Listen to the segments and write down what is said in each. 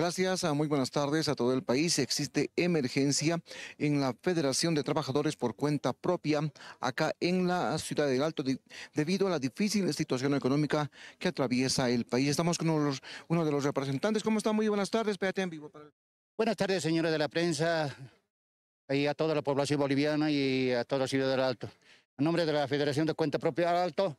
Gracias, muy buenas tardes a todo el país. Existe emergencia en la Federación de Trabajadores por cuenta propia acá en la ciudad del Alto debido a la difícil situación económica que atraviesa el país. Estamos con uno de los, representantes. ¿Cómo está? Muy buenas tardes. Espérate en vivo. Buenas tardes, señores de la prensa y a toda la población boliviana y a toda la ciudad del Alto. En nombre de la Federación de Cuenta Propia del Alto,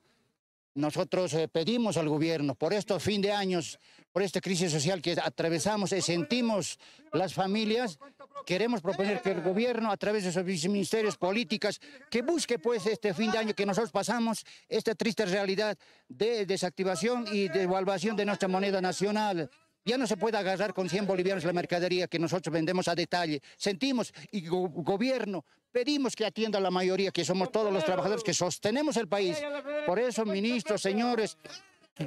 nosotros eh, pedimos al gobierno por estos fin de años, por esta crisis social que atravesamos y sentimos las familias, queremos proponer que el gobierno, a través de sus ministerios políticas, que busque pues este fin de año que nosotros pasamos, esta triste realidad de desactivación y devaluación de nuestra moneda nacional. Ya no se puede agarrar con 100 bolivianos la mercadería que nosotros vendemos a detalle. Sentimos y gobierno, pedimos que atienda a la mayoría, que somos todos los trabajadores que sostenemos el país. Por eso, ministros, señores,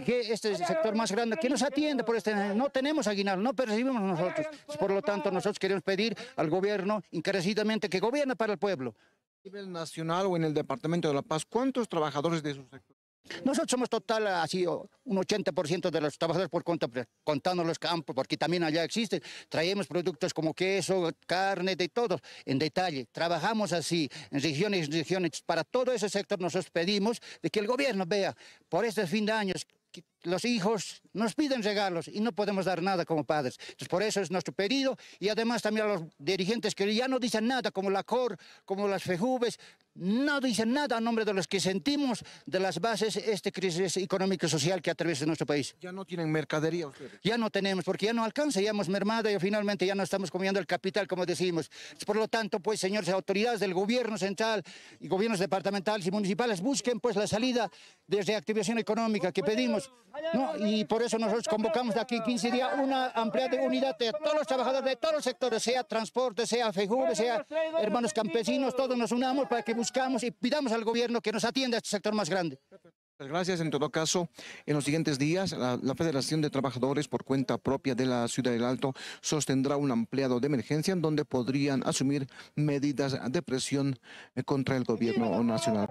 que este sector más grande, que nos atiende por este, no tenemos aguinaldo, no percibimos nosotros. Por lo tanto, nosotros queremos pedir al gobierno encarecidamente que gobierna para el pueblo. A nivel nacional o en el Departamento de La Paz, ¿cuántos trabajadores de su sector? Nosotros somos total, así, un 80% de los trabajadores por pues, contando los campos, porque también allá existen. Traemos productos como queso, carne, de todo, en detalle. Trabajamos así, en regiones, y regiones. Para todo ese sector nosotros pedimos de que el gobierno vea, por este fin de año, los hijos nos piden regalos y no podemos dar nada como padres. Entonces, por eso es nuestro pedido y además también a los dirigentes que ya no dicen nada, como la COR, como las FEJUVES, no dice nada a nombre de los que sentimos de las bases esta crisis económica y social que atraviesa nuestro país. ¿Ya no tienen mercadería ustedes? Ya no tenemos, porque ya no alcanza, ya hemos mermado y finalmente ya no estamos comiendo el capital, como decimos. Por lo tanto, pues, señores, autoridades del gobierno central y gobiernos departamentales y municipales, busquen pues la salida de reactivación económica que pedimos. ¿no? Y por eso nosotros convocamos de aquí 15 días una amplia unidad de todos los trabajadores de todos los sectores, sea transporte, sea feju, sea hermanos campesinos, todos nos unamos para que buscamos y pidamos al gobierno que nos atienda a este sector más grande. Gracias. En todo caso, en los siguientes días, la, Federación de Trabajadores por cuenta propia de la Ciudad del Alto sostendrá un ampliado de emergencia en donde podrían asumir medidas de presión eh, contra el gobierno nacional.